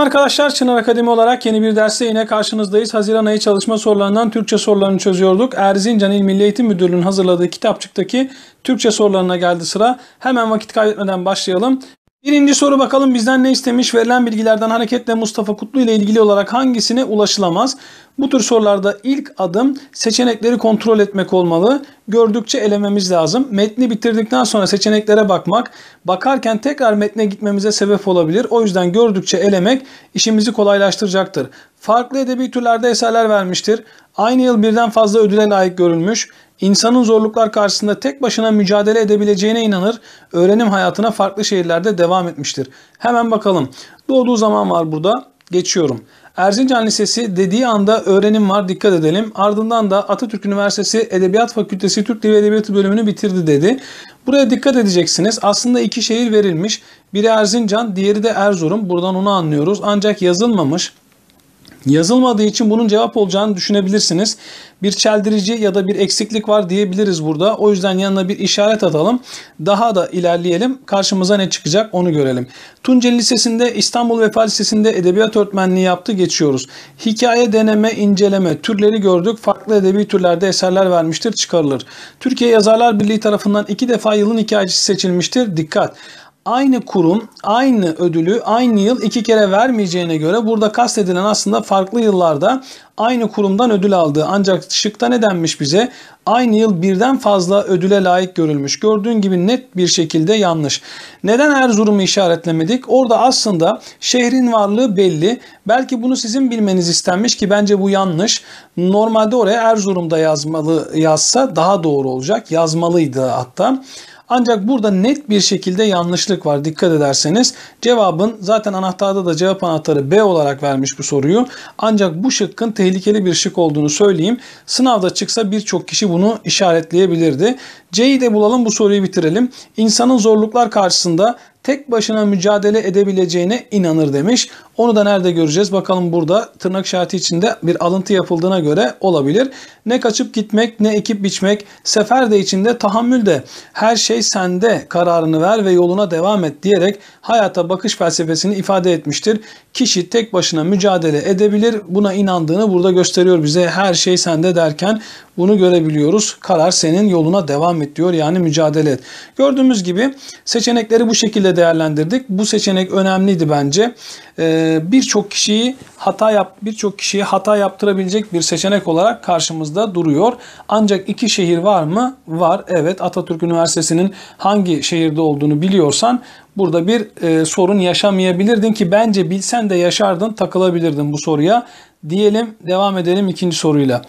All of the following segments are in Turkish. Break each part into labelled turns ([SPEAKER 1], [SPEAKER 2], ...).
[SPEAKER 1] Arkadaşlar Çınar Akademi olarak yeni bir derste yine karşınızdayız. Haziran ayı çalışma sorularından Türkçe sorularını çözüyorduk. Erzincan İl Milli Eğitim Müdürlüğü'nün hazırladığı kitapçıktaki Türkçe sorularına geldi sıra. Hemen vakit kaybetmeden başlayalım. Birinci soru bakalım bizden ne istemiş? Verilen bilgilerden hareketle Mustafa Kutlu ile ilgili olarak hangisine ulaşılamaz? Bu tür sorularda ilk adım seçenekleri kontrol etmek olmalı. Gördükçe elememiz lazım. Metni bitirdikten sonra seçeneklere bakmak, bakarken tekrar metne gitmemize sebep olabilir. O yüzden gördükçe elemek işimizi kolaylaştıracaktır. Farklı edebi türlerde eserler vermiştir. Aynı yıl birden fazla ödüle layık görülmüş. İnsanın zorluklar karşısında tek başına mücadele edebileceğine inanır, öğrenim hayatına farklı şehirlerde devam etmiştir. Hemen bakalım. Doğduğu zaman var burada. Geçiyorum. Erzincan Lisesi dediği anda öğrenim var dikkat edelim. Ardından da Atatürk Üniversitesi Edebiyat Fakültesi Türk Dili ve Edebiyatı bölümünü bitirdi dedi. Buraya dikkat edeceksiniz. Aslında iki şehir verilmiş. Biri Erzincan, diğeri de Erzurum. Buradan onu anlıyoruz. Ancak yazılmamış. Yazılmadığı için bunun cevap olacağını düşünebilirsiniz. Bir çeldirici ya da bir eksiklik var diyebiliriz burada. O yüzden yanına bir işaret atalım. Daha da ilerleyelim. Karşımıza ne çıkacak onu görelim. Tunceli Lisesi'nde İstanbul Vefa Lisesi'nde edebiyat öğretmenliği yaptı geçiyoruz. Hikaye, deneme, inceleme türleri gördük. Farklı edebi türlerde eserler vermiştir çıkarılır. Türkiye Yazarlar Birliği tarafından iki defa yılın hikayecisi seçilmiştir. Dikkat! aynı kurum aynı ödülü aynı yıl iki kere vermeyeceğine göre burada kastedilen aslında farklı yıllarda aynı kurumdan ödül aldığı, Ancak şıkta ne denmiş bize? Aynı yıl birden fazla ödüle layık görülmüş. Gördüğün gibi net bir şekilde yanlış. Neden Erzurum'u işaretlemedik? Orada aslında şehrin varlığı belli. Belki bunu sizin bilmeniz istenmiş ki bence bu yanlış. Normalde oraya Erzurum'da yazmalı yazsa daha doğru olacak. Yazmalıydı hatta. Ancak burada net bir şekilde yanlışlık var dikkat ederseniz. Cevabın zaten anahtarda da cevap anahtarı B olarak vermiş bu soruyu. Ancak bu şıkkın tehlikeli bir şık olduğunu söyleyeyim. Sınavda çıksa birçok kişi bunu işaretleyebilirdi. C'yi de bulalım bu soruyu bitirelim. İnsanın zorluklar karşısında tek başına mücadele edebileceğine inanır demiş. Onu da nerede göreceğiz? Bakalım burada tırnak işareti içinde bir alıntı yapıldığına göre olabilir. Ne kaçıp gitmek, ne ekip biçmek, sefer de içinde tahammül de her şey sende kararını ver ve yoluna devam et diyerek hayata bakış felsefesini ifade etmiştir. Kişi tek başına mücadele edebilir. Buna inandığını burada gösteriyor bize. Her şey sende derken bunu görebiliyoruz. Karar senin yoluna devam et diyor. Yani mücadele et. Gördüğümüz gibi seçenekleri bu şekilde şekilde değerlendirdik. Bu seçenek önemliydi bence. Ee, birçok kişiyi hata yap birçok kişiyi hata yaptırabilecek bir seçenek olarak karşımızda duruyor. Ancak iki şehir var mı? Var. Evet Atatürk Üniversitesi'nin hangi şehirde olduğunu biliyorsan burada bir e, sorun yaşamayabilirdin ki bence bilsen de yaşardın, takılabilirdin bu soruya. Diyelim devam edelim ikinci soruyla.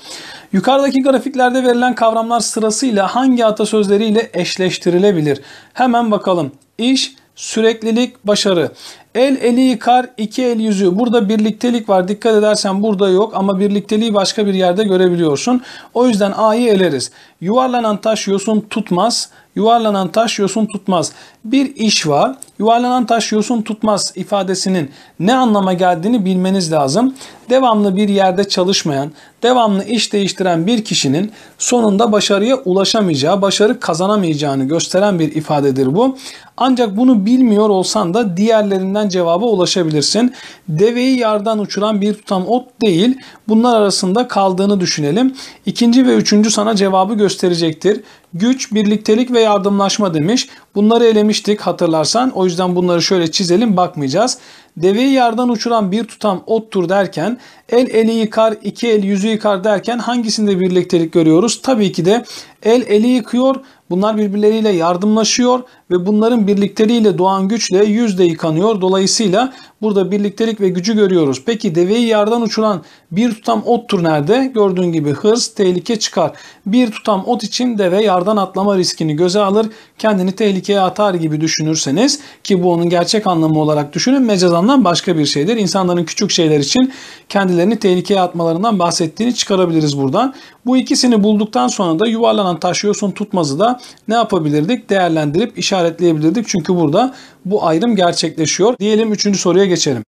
[SPEAKER 1] Yukarıdaki grafiklerde verilen kavramlar sırasıyla hangi atasözleriyle eşleştirilebilir? Hemen bakalım. İş, Süreklilik başarı. El eli yıkar, iki el yüzü. Burada birliktelik var. Dikkat edersen burada yok ama birlikteliği başka bir yerde görebiliyorsun. O yüzden A'yı eleriz. Yuvarlanan taş yosun tutmaz. Yuvarlanan taş yosun tutmaz. Bir iş var. Yuvarlanan taş yosun tutmaz ifadesinin ne anlama geldiğini bilmeniz lazım. Devamlı bir yerde çalışmayan, devamlı iş değiştiren bir kişinin sonunda başarıya ulaşamayacağı, başarı kazanamayacağını gösteren bir ifadedir bu. Ancak bunu bilmiyor olsan da diğerlerinden üzerinden cevaba ulaşabilirsin. Deveyi yardan uçuran bir tutam ot değil. Bunlar arasında kaldığını düşünelim. İkinci ve üçüncü sana cevabı gösterecektir. Güç, birliktelik ve yardımlaşma demiş. Bunları elemiştik hatırlarsan. O yüzden bunları şöyle çizelim bakmayacağız. Deveyi yardan uçuran bir tutam ottur derken el eli yıkar, iki el yüzü yıkar derken hangisinde birliktelik görüyoruz? Tabii ki de el eli yıkıyor Bunlar birbirleriyle yardımlaşıyor ve bunların birlikleriyle doğan güçle yüzde yıkanıyor. Dolayısıyla Burada birliktelik ve gücü görüyoruz. Peki deveyi yardan uçuran bir tutam ottur nerede? Gördüğün gibi hırs, tehlike çıkar. Bir tutam ot için deve yardan atlama riskini göze alır. Kendini tehlikeye atar gibi düşünürseniz ki bu onun gerçek anlamı olarak düşünün mecaz anlam başka bir şeydir. İnsanların küçük şeyler için kendilerini tehlikeye atmalarından bahsettiğini çıkarabiliriz buradan. Bu ikisini bulduktan sonra da yuvarlanan taş yosun tutmazı da ne yapabilirdik? Değerlendirip işaretleyebilirdik. Çünkü burada bu ayrım gerçekleşiyor. Diyelim üçüncü soruya geçelim.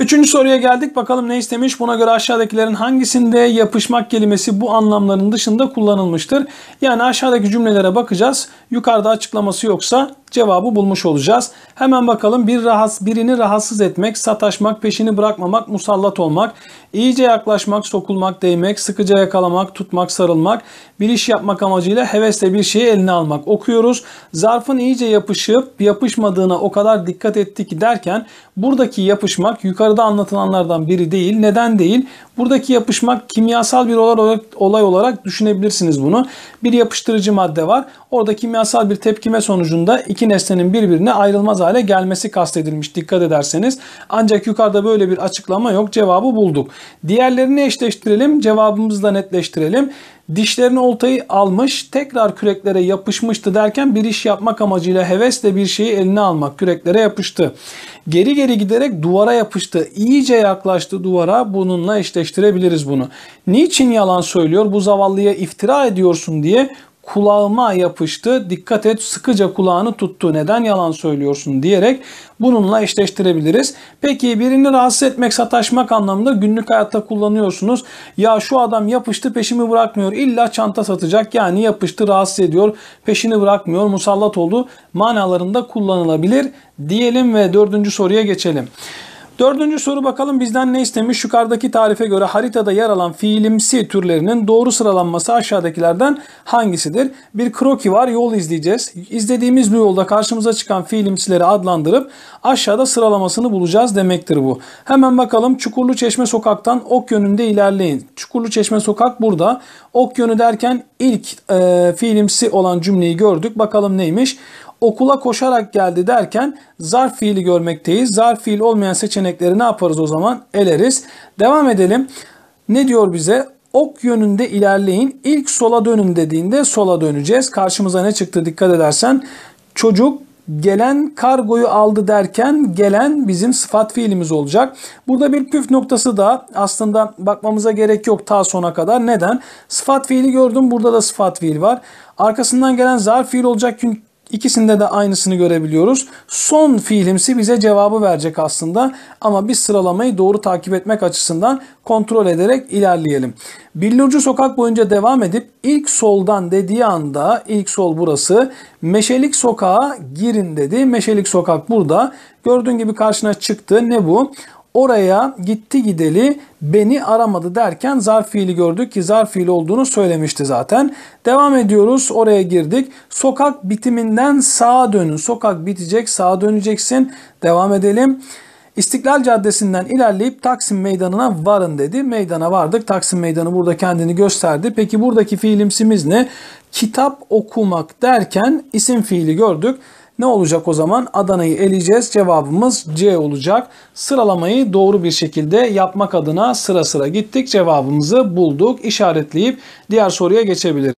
[SPEAKER 1] Üçüncü soruya geldik. Bakalım ne istemiş? Buna göre aşağıdakilerin hangisinde yapışmak kelimesi bu anlamların dışında kullanılmıştır? Yani aşağıdaki cümlelere bakacağız. Yukarıda açıklaması yoksa cevabı bulmuş olacağız. Hemen bakalım bir rahatsız, birini rahatsız etmek, sataşmak, peşini bırakmamak, musallat olmak. İyice yaklaşmak, sokulmak, değmek, sıkıca yakalamak, tutmak, sarılmak, bir iş yapmak amacıyla hevesle bir şeyi eline almak okuyoruz. Zarfın iyice yapışıp yapışmadığına o kadar dikkat etti ki derken buradaki yapışmak yukarıda anlatılanlardan biri değil. Neden değil? Buradaki yapışmak kimyasal bir olay olarak düşünebilirsiniz bunu. Bir yapıştırıcı madde var. Orada kimyasal bir tepkime sonucunda iki nesnenin birbirine ayrılmaz hale gelmesi kastedilmiş dikkat ederseniz. Ancak yukarıda böyle bir açıklama yok. Cevabı bulduk. Diğerlerini eşleştirelim. Cevabımızı da netleştirelim. Dişlerini oltayı almış, tekrar küreklere yapışmıştı derken bir iş yapmak amacıyla hevesle bir şeyi eline almak küreklere yapıştı. Geri geri giderek duvara yapıştı. İyice yaklaştı duvara. Bununla eşleştirebiliriz bunu. Niçin yalan söylüyor? Bu zavallıya iftira ediyorsun diye kulağıma yapıştı. Dikkat et sıkıca kulağını tuttu. Neden yalan söylüyorsun diyerek bununla eşleştirebiliriz. Peki birini rahatsız etmek, sataşmak anlamında günlük hayatta kullanıyorsunuz. Ya şu adam yapıştı peşimi bırakmıyor. İlla çanta satacak. Yani yapıştı rahatsız ediyor. Peşini bırakmıyor. Musallat oldu. Manalarında kullanılabilir diyelim ve dördüncü soruya geçelim. Dördüncü soru bakalım bizden ne istemiş? Yukarıdaki tarife göre haritada yer alan fiilimsi türlerinin doğru sıralanması aşağıdakilerden hangisidir? Bir kroki var yol izleyeceğiz. İzlediğimiz bu yolda karşımıza çıkan fiilimsileri adlandırıp aşağıda sıralamasını bulacağız demektir bu. Hemen bakalım Çukurlu Çeşme Sokak'tan ok yönünde ilerleyin. Çukurlu Çeşme Sokak burada. Ok yönü derken ilk e, fiilimsi olan cümleyi gördük. Bakalım neymiş? okula koşarak geldi derken zarf fiili görmekteyiz. Zarf fiil olmayan seçenekleri ne yaparız o zaman? Eleriz. Devam edelim. Ne diyor bize? Ok yönünde ilerleyin. İlk sola dönün dediğinde sola döneceğiz. Karşımıza ne çıktı dikkat edersen? Çocuk gelen kargoyu aldı derken gelen bizim sıfat fiilimiz olacak. Burada bir püf noktası da aslında bakmamıza gerek yok ta sona kadar. Neden? Sıfat fiili gördüm. Burada da sıfat fiil var. Arkasından gelen zarf fiil olacak İkisinde de aynısını görebiliyoruz. Son fiilimsi bize cevabı verecek aslında ama biz sıralamayı doğru takip etmek açısından kontrol ederek ilerleyelim. Billurcu sokak boyunca devam edip ilk soldan dediği anda ilk sol burası Meşelik sokağa girin dedi. Meşelik sokak burada. Gördüğün gibi karşına çıktı. Ne bu? oraya gitti gideli beni aramadı derken zarf fiili gördük ki zarf fiil olduğunu söylemişti zaten. Devam ediyoruz oraya girdik. Sokak bitiminden sağa dönün. Sokak bitecek sağa döneceksin. Devam edelim. İstiklal Caddesi'nden ilerleyip Taksim Meydanı'na varın dedi. Meydana vardık. Taksim Meydanı burada kendini gösterdi. Peki buradaki fiilimsimiz ne? Kitap okumak derken isim fiili gördük. Ne olacak o zaman? Adana'yı eleyeceğiz. Cevabımız C olacak. Sıralamayı doğru bir şekilde yapmak adına sıra sıra gittik. Cevabımızı bulduk, İşaretleyip diğer soruya geçebiliriz.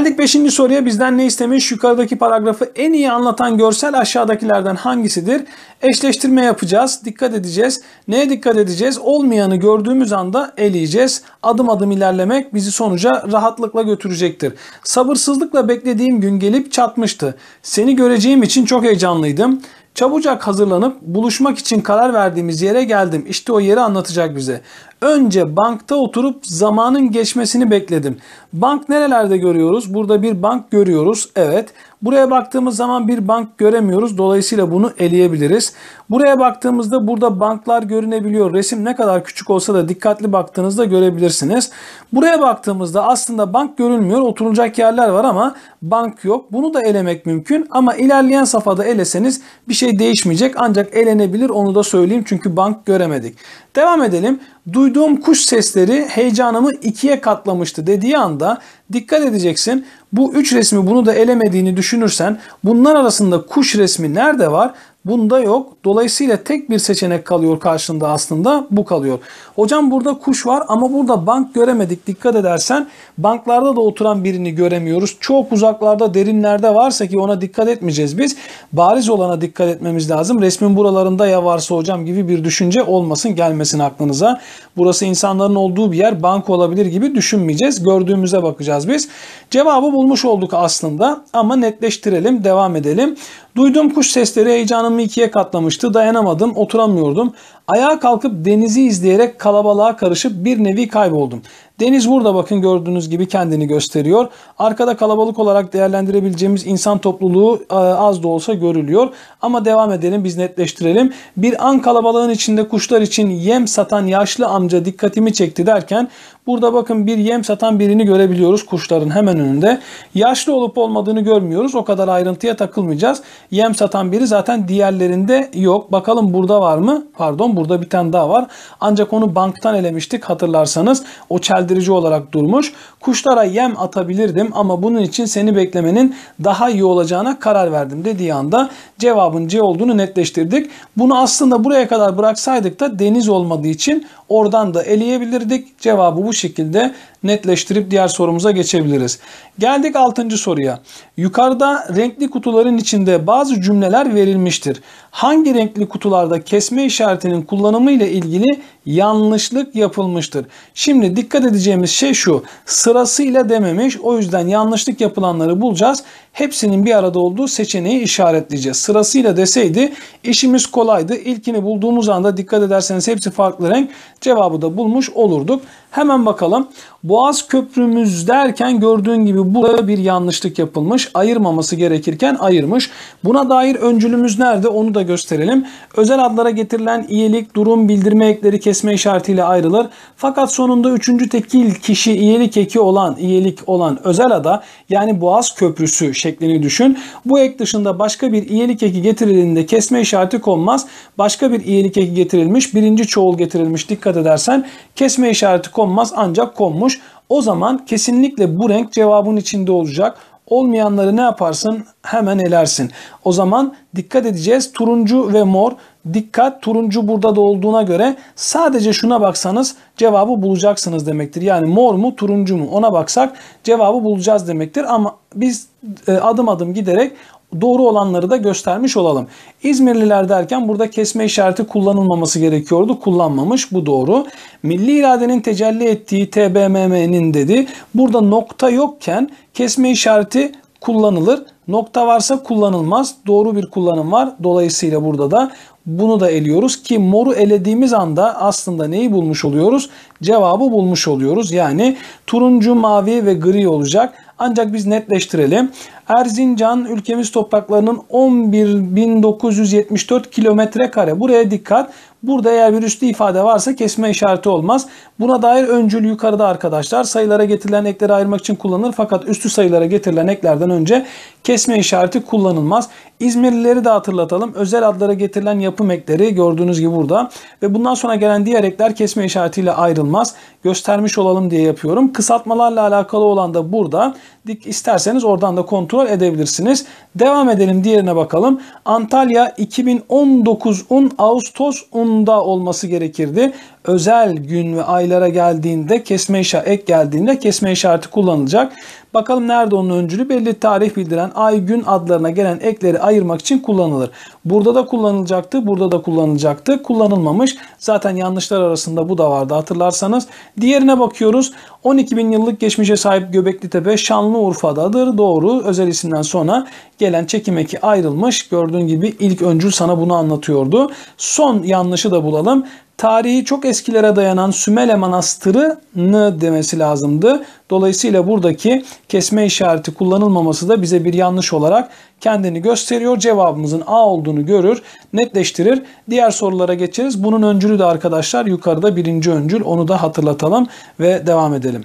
[SPEAKER 1] Geldik 5. soruya bizden ne istemiş? Yukarıdaki paragrafı en iyi anlatan görsel aşağıdakilerden hangisidir? Eşleştirme yapacağız. Dikkat edeceğiz. Neye dikkat edeceğiz? Olmayanı gördüğümüz anda eleyeceğiz. Adım adım ilerlemek bizi sonuca rahatlıkla götürecektir. Sabırsızlıkla beklediğim gün gelip çatmıştı. Seni göreceğim için çok heyecanlıydım. Çabucak hazırlanıp buluşmak için karar verdiğimiz yere geldim. İşte o yeri anlatacak bize. Önce bankta oturup zamanın geçmesini bekledim. Bank nerelerde görüyoruz? Burada bir bank görüyoruz. Evet. Buraya baktığımız zaman bir bank göremiyoruz. Dolayısıyla bunu eleyebiliriz. Buraya baktığımızda burada banklar görünebiliyor. Resim ne kadar küçük olsa da dikkatli baktığınızda görebilirsiniz. Buraya baktığımızda aslında bank görünmüyor. Oturulacak yerler var ama bank yok. Bunu da elemek mümkün ama ilerleyen safhada eleseniz bir şey değişmeyecek. Ancak elenebilir onu da söyleyeyim çünkü bank göremedik. Devam edelim duyduğum kuş sesleri heyecanımı ikiye katlamıştı dediği anda dikkat edeceksin. Bu üç resmi bunu da elemediğini düşünürsen bunlar arasında kuş resmi nerede var? Bunda yok. Dolayısıyla tek bir seçenek kalıyor karşında aslında bu kalıyor. Hocam burada kuş var ama burada bank göremedik. Dikkat edersen banklarda da oturan birini göremiyoruz. Çok uzaklarda derinlerde varsa ki ona dikkat etmeyeceğiz biz. Bariz olana dikkat etmemiz lazım. Resmin buralarında ya varsa hocam gibi bir düşünce olmasın gelmesin aklınıza. Burası insanların olduğu bir yer bank olabilir gibi düşünmeyeceğiz. Gördüğümüze bakacağız biz. Cevabı bulmuş olduk aslında ama netleştirelim devam edelim. Duyduğum kuş sesleri heyecanı Canımı ikiye katlamıştı. Dayanamadım, oturamıyordum. Ayağa kalkıp denizi izleyerek kalabalığa karışıp bir nevi kayboldum. Deniz burada bakın gördüğünüz gibi kendini gösteriyor. Arkada kalabalık olarak değerlendirebileceğimiz insan topluluğu e, az da olsa görülüyor. Ama devam edelim biz netleştirelim. Bir an kalabalığın içinde kuşlar için yem satan yaşlı amca dikkatimi çekti derken burada bakın bir yem satan birini görebiliyoruz kuşların hemen önünde. Yaşlı olup olmadığını görmüyoruz. O kadar ayrıntıya takılmayacağız. Yem satan biri zaten diğerlerinde yok. Bakalım burada var mı? Pardon burada bir tane daha var. Ancak onu banktan elemiştik hatırlarsanız. O çelde yönlendirici olarak durmuş. Kuşlara yem atabilirdim ama bunun için seni beklemenin daha iyi olacağına karar verdim dediği anda cevabın C olduğunu netleştirdik. Bunu aslında buraya kadar bıraksaydık da deniz olmadığı için oradan da eleyebilirdik. Cevabı bu şekilde netleştirip diğer sorumuza geçebiliriz. Geldik 6. soruya. Yukarıda renkli kutuların içinde bazı cümleler verilmiştir. Hangi renkli kutularda kesme işaretinin kullanımı ile ilgili yanlışlık yapılmıştır? Şimdi dikkat edeceğimiz şey şu. Sırasıyla dememiş. O yüzden yanlışlık yapılanları bulacağız. Hepsinin bir arada olduğu seçeneği işaretleyeceğiz. Sırasıyla deseydi işimiz kolaydı. İlkini bulduğumuz anda dikkat ederseniz hepsi farklı renk. Cevabı da bulmuş olurduk. Hemen bakalım. Boğaz köprümüz derken gördüğün gibi burada bir yanlışlık yapılmış. Ayırmaması gerekirken ayırmış. Buna dair öncülümüz nerede onu da gösterelim. Özel adlara getirilen iyilik, durum, bildirme ekleri kesme işaretiyle ayrılır. Fakat sonunda üçüncü tekil kişi iyilik eki olan, iyilik olan özel ada yani boğaz köprüsü şeklini düşün. Bu ek dışında başka bir iyilik eki getirildiğinde kesme işareti konmaz. Başka bir iyilik eki getirilmiş, birinci çoğul getirilmiş dikkat edersen kesme işareti konmaz ancak konmuş. O zaman kesinlikle bu renk cevabın içinde olacak. Olmayanları ne yaparsın? Hemen elersin. O zaman dikkat edeceğiz. Turuncu ve mor. Dikkat turuncu burada da olduğuna göre sadece şuna baksanız cevabı bulacaksınız demektir. Yani mor mu turuncu mu ona baksak cevabı bulacağız demektir. Ama biz e, adım adım giderek doğru olanları da göstermiş olalım. İzmirliler derken burada kesme işareti kullanılmaması gerekiyordu. Kullanmamış bu doğru. Milli iradenin tecelli ettiği TBMM'nin dedi. Burada nokta yokken kesme işareti kullanılır. Nokta varsa kullanılmaz. Doğru bir kullanım var. Dolayısıyla burada da bunu da eliyoruz ki moru elediğimiz anda aslında neyi bulmuş oluyoruz? Cevabı bulmuş oluyoruz. Yani turuncu, mavi ve gri olacak. Ancak biz netleştirelim. Erzincan ülkemiz topraklarının 11.974 kilometre kare. Buraya dikkat. Burada eğer bir ifade varsa kesme işareti olmaz. Buna dair öncül yukarıda arkadaşlar. Sayılara getirilen ekleri ayırmak için kullanılır. Fakat üstü sayılara getirilen eklerden önce kesme işareti kullanılmaz. İzmirlileri de hatırlatalım. Özel adlara getirilen yapım ekleri gördüğünüz gibi burada. Ve bundan sonra gelen diğer ekler kesme işaretiyle ayrılmaz. Göstermiş olalım diye yapıyorum. Kısaltmalarla alakalı olan da burada. Dik isterseniz oradan da kontrol edebilirsiniz. Devam edelim diğerine bakalım. Antalya 2019 un Ağustos un sonda olması gerekirdi özel gün ve aylara geldiğinde kesme işareti ek geldiğinde kesme işareti kullanılacak. Bakalım nerede onun öncülü belli tarih bildiren ay gün adlarına gelen ekleri ayırmak için kullanılır. Burada da kullanılacaktı, burada da kullanılacaktı. Kullanılmamış. Zaten yanlışlar arasında bu da vardı hatırlarsanız. Diğerine bakıyoruz. 12 bin yıllık geçmişe sahip Göbekli Tepe Şanlıurfa'dadır. Doğru. Özel isimden sonra gelen çekim eki ayrılmış. Gördüğün gibi ilk öncül sana bunu anlatıyordu. Son yanlışı da bulalım tarihi çok eskilere dayanan Sümele Manastırı'nı demesi lazımdı. Dolayısıyla buradaki kesme işareti kullanılmaması da bize bir yanlış olarak kendini gösteriyor. Cevabımızın A olduğunu görür, netleştirir. Diğer sorulara geçeriz. Bunun öncülü de arkadaşlar yukarıda birinci öncül. Onu da hatırlatalım ve devam edelim.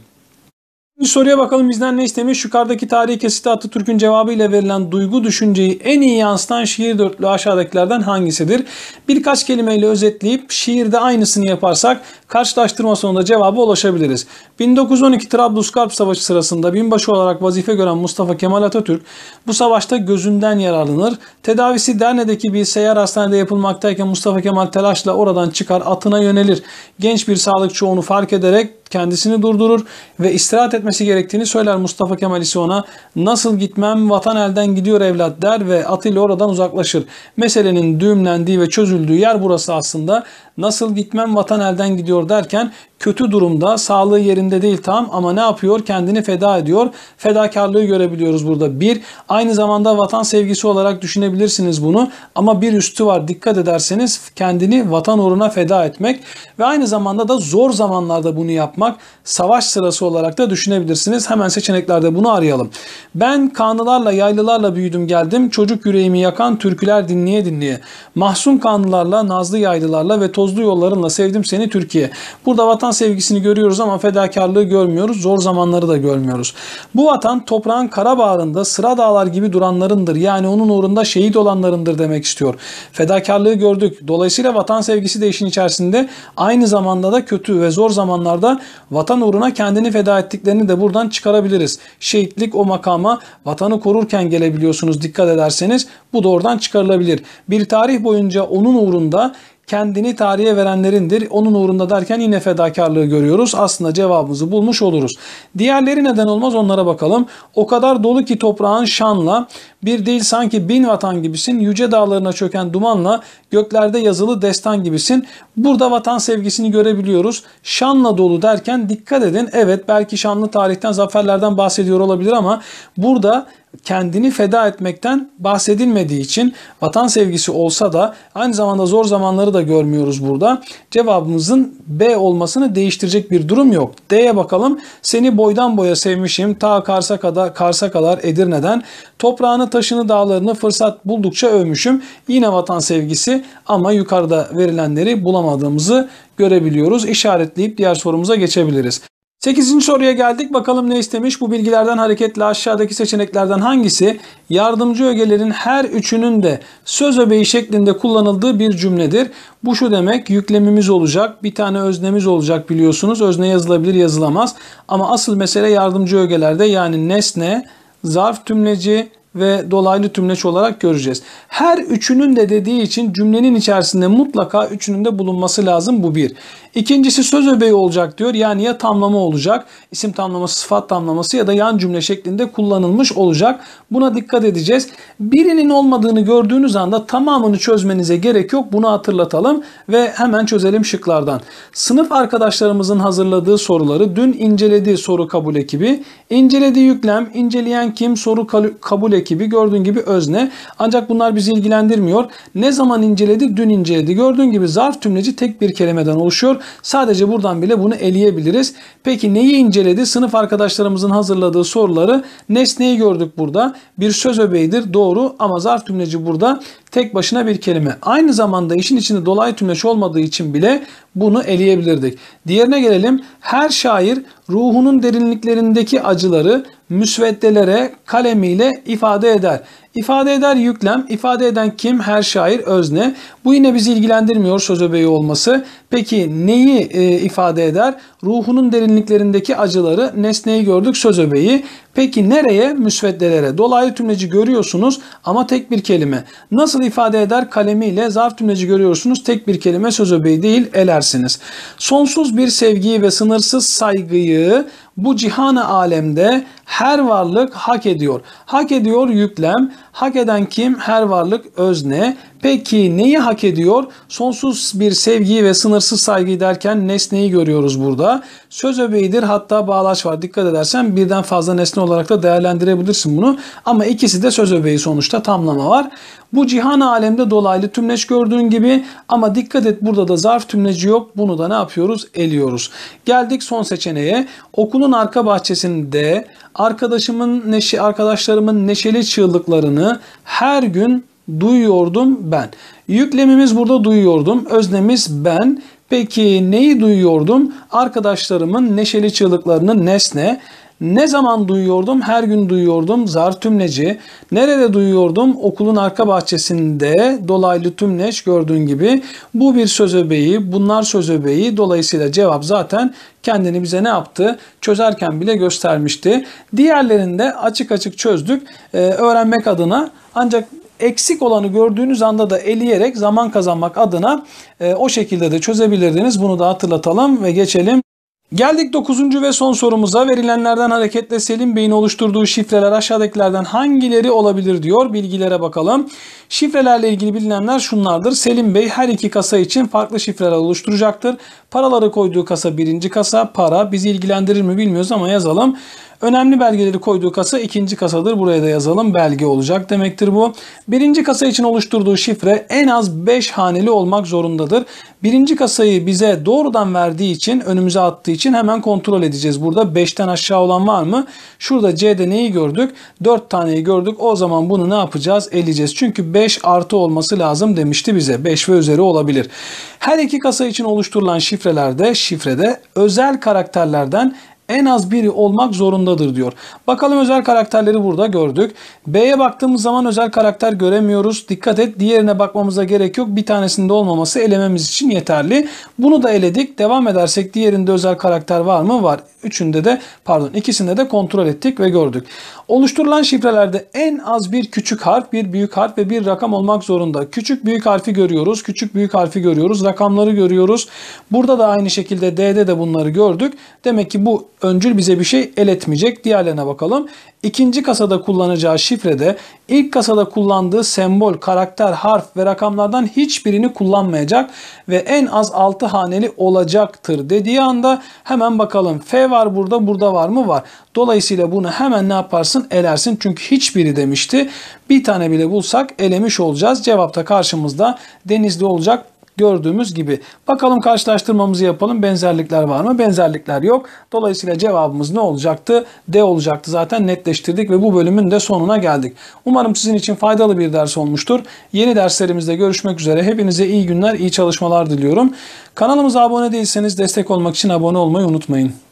[SPEAKER 1] Bir soruya bakalım bizden ne istemiş? Yukarıdaki tarihi kesiti Atatürk'ün cevabı ile verilen duygu düşünceyi en iyi yansıtan şiir dörtlü aşağıdakilerden hangisidir? Birkaç kelimeyle özetleyip şiirde aynısını yaparsak karşılaştırma sonunda cevaba ulaşabiliriz. 1912 Trablusgarp Savaşı sırasında binbaşı olarak vazife gören Mustafa Kemal Atatürk bu savaşta gözünden yararlanır. Tedavisi Derne'deki bir seyyar hastanede yapılmaktayken Mustafa Kemal telaşla oradan çıkar atına yönelir. Genç bir sağlıkçı onu fark ederek kendisini durdurur ve istirahat etmesi gerektiğini söyler Mustafa Kemal ise ona nasıl gitmem vatan elden gidiyor evlat der ve atıyla oradan uzaklaşır. Meselenin düğümlendiği ve çözüldüğü yer burası aslında. Nasıl gitmem vatan elden gidiyor derken kötü durumda, sağlığı yerinde değil tam ama ne yapıyor? Kendini feda ediyor. Fedakarlığı görebiliyoruz burada. Bir, aynı zamanda vatan sevgisi olarak düşünebilirsiniz bunu ama bir üstü var. Dikkat ederseniz kendini vatan uğruna feda etmek ve aynı zamanda da zor zamanlarda bunu yapmak savaş sırası olarak da düşünebilirsiniz. Hemen seçeneklerde bunu arayalım. Ben kanlılarla, yaylılarla büyüdüm geldim. Çocuk yüreğimi yakan türküler dinleye dinleye. Mahsun kanlılarla, nazlı yaylılarla ve tozlu yollarınla sevdim seni Türkiye. Burada vatan sevgisini görüyoruz ama fedakarlığı görmüyoruz. Zor zamanları da görmüyoruz. Bu vatan toprağın kara bağrında sıra dağlar gibi duranlarındır. Yani onun uğrunda şehit olanlarındır demek istiyor. Fedakarlığı gördük. Dolayısıyla vatan sevgisi de işin içerisinde aynı zamanda da kötü ve zor zamanlarda vatan uğruna kendini feda ettiklerini de buradan çıkarabiliriz. Şehitlik o makama vatanı korurken gelebiliyorsunuz dikkat ederseniz. Bu da oradan çıkarılabilir. Bir tarih boyunca onun uğrunda kendini tarihe verenlerindir. Onun uğrunda derken yine fedakarlığı görüyoruz. Aslında cevabımızı bulmuş oluruz. Diğerleri neden olmaz onlara bakalım. O kadar dolu ki toprağın şanla bir değil sanki bin vatan gibisin, yüce dağlarına çöken dumanla, göklerde yazılı destan gibisin. Burada vatan sevgisini görebiliyoruz. Şanla dolu derken dikkat edin. Evet belki şanlı tarihten, zaferlerden bahsediyor olabilir ama burada kendini feda etmekten bahsedilmediği için vatan sevgisi olsa da aynı zamanda zor zamanları da görmüyoruz burada. Cevabımızın B olmasını değiştirecek bir durum yok. D'ye bakalım. Seni boydan boya sevmişim. Ta Kars'a kadar, Kars'a kadar Edirne'den. Toprağını taşını dağlarını fırsat buldukça övmüşüm. Yine vatan sevgisi ama yukarıda verilenleri bulamadığımızı görebiliyoruz. İşaretleyip diğer sorumuza geçebiliriz. 8. soruya geldik. Bakalım ne istemiş? Bu bilgilerden hareketle aşağıdaki seçeneklerden hangisi yardımcı ögelerin her üçünün de söz öbeği şeklinde kullanıldığı bir cümledir? Bu şu demek yüklemimiz olacak, bir tane öznemiz olacak biliyorsunuz. Özne yazılabilir, yazılamaz. Ama asıl mesele yardımcı ögelerde yani nesne, zarf tümleci, ve dolaylı tümleç olarak göreceğiz. Her üçünün de dediği için cümlenin içerisinde mutlaka üçünün de bulunması lazım bu bir. İkincisi söz öbeği olacak diyor. Yani ya tamlama olacak, isim tamlaması, sıfat tamlaması ya da yan cümle şeklinde kullanılmış olacak. Buna dikkat edeceğiz. Birinin olmadığını gördüğünüz anda tamamını çözmenize gerek yok. Bunu hatırlatalım ve hemen çözelim şıklardan. Sınıf arkadaşlarımızın hazırladığı soruları dün incelediği soru kabul ekibi, incelediği yüklem, inceleyen kim, soru kabul ekibi, gördüğün gibi özne. Ancak bunlar bizi ilgilendirmiyor. Ne zaman inceledi? Dün inceledi. Gördüğün gibi zarf tümleci tek bir kelimeden oluşuyor. Sadece buradan bile bunu eleyebiliriz. Peki neyi inceledi? Sınıf arkadaşlarımızın hazırladığı soruları nesneyi gördük burada. Bir söz öbeğidir doğru ama zarf tümleci burada tek başına bir kelime. Aynı zamanda işin içinde dolaylı tümleç olmadığı için bile bunu eleyebilirdik. Diğerine gelelim. Her şair ruhunun derinliklerindeki acıları müsveddelere kalemiyle ifade eder. İfade eder yüklem, ifade eden kim, her şair, özne. Bu yine bizi ilgilendirmiyor söz öbeği olması. Peki neyi e, ifade eder? Ruhunun derinliklerindeki acıları, nesneyi gördük söz öbeği. Peki nereye? Müsveddelere. Dolaylı tümleci görüyorsunuz ama tek bir kelime. Nasıl ifade eder? Kalemiyle zarf tümleci görüyorsunuz. Tek bir kelime söz öbeği değil elersiniz. Sonsuz bir sevgiyi ve sınırsız saygıyı bu cihanı alemde her varlık hak ediyor. Hak ediyor yüklem. Hak eden kim? Her varlık özne. Peki neyi hak ediyor? Sonsuz bir sevgi ve sınırsız saygı derken nesneyi görüyoruz burada. Söz öbeğidir hatta bağlaç var. Dikkat edersen birden fazla nesne olarak da değerlendirebilirsin bunu. Ama ikisi de söz öbeği sonuçta tamlama var. Bu cihan alemde dolaylı tümleç gördüğün gibi ama dikkat et burada da zarf tümleci yok. Bunu da ne yapıyoruz? Eliyoruz. Geldik son seçeneğe. Okulun arka bahçesinde arkadaşımın neşe arkadaşlarımın neşeli çığlıklarını her gün duyuyordum ben. Yüklemimiz burada duyuyordum. Öznemiz ben. Peki neyi duyuyordum? Arkadaşlarımın neşeli çığlıklarını nesne. Ne zaman duyuyordum? Her gün duyuyordum. Zar tümleci. Nerede duyuyordum? Okulun arka bahçesinde dolaylı tümleş. gördüğün gibi. Bu bir söz öbeği, bunlar söz öbeği. Dolayısıyla cevap zaten kendini bize ne yaptı? Çözerken bile göstermişti. Diğerlerini de açık açık çözdük. Ee, öğrenmek adına ancak eksik olanı gördüğünüz anda da eleyerek zaman kazanmak adına e, o şekilde de çözebilirdiniz. Bunu da hatırlatalım ve geçelim. Geldik 9. ve son sorumuza. Verilenlerden hareketle Selim Bey'in oluşturduğu şifreler aşağıdakilerden hangileri olabilir diyor. Bilgilere bakalım. Şifrelerle ilgili bilinenler şunlardır. Selim Bey her iki kasa için farklı şifreler oluşturacaktır. Paraları koyduğu kasa birinci kasa para. Bizi ilgilendirir mi bilmiyoruz ama yazalım. Önemli belgeleri koyduğu kasa ikinci kasadır. Buraya da yazalım. Belge olacak demektir bu. Birinci kasa için oluşturduğu şifre en az 5 haneli olmak zorundadır. Birinci kasayı bize doğrudan verdiği için önümüze attığı için hemen kontrol edeceğiz. Burada 5'ten aşağı olan var mı? Şurada C'de neyi gördük? 4 taneyi gördük. O zaman bunu ne yapacağız? Eleyeceğiz. Çünkü 5 artı olması lazım demişti bize. 5 ve üzeri olabilir. Her iki kasa için oluşturulan şifrelerde şifrede özel karakterlerden en az biri olmak zorundadır diyor. Bakalım özel karakterleri burada gördük. B'ye baktığımız zaman özel karakter göremiyoruz. Dikkat et diğerine bakmamıza gerek yok. Bir tanesinde olmaması elememiz için yeterli. Bunu da eledik. Devam edersek diğerinde özel karakter var mı? Var. Üçünde de pardon ikisinde de kontrol ettik ve gördük. Oluşturulan şifrelerde en az bir küçük harf, bir büyük harf ve bir rakam olmak zorunda. Küçük büyük harfi görüyoruz, küçük büyük harfi görüyoruz, rakamları görüyoruz. Burada da aynı şekilde D'de de bunları gördük. Demek ki bu öncül bize bir şey el etmeyecek. Diğerlerine bakalım. İkinci kasada kullanacağı şifrede ilk kasada kullandığı sembol, karakter, harf ve rakamlardan hiçbirini kullanmayacak ve en az 6 haneli olacaktır dediği anda hemen bakalım F var burada, burada var mı? Var. Dolayısıyla bunu hemen ne yaparsın? Elersin. Çünkü hiçbiri demişti. Bir tane bile bulsak elemiş olacağız. Cevapta karşımızda Denizli olacak gördüğümüz gibi. Bakalım karşılaştırmamızı yapalım. Benzerlikler var mı? Benzerlikler yok. Dolayısıyla cevabımız ne olacaktı? D olacaktı. Zaten netleştirdik ve bu bölümün de sonuna geldik. Umarım sizin için faydalı bir ders olmuştur. Yeni derslerimizde görüşmek üzere. Hepinize iyi günler, iyi çalışmalar diliyorum. Kanalımıza abone değilseniz destek olmak için abone olmayı unutmayın.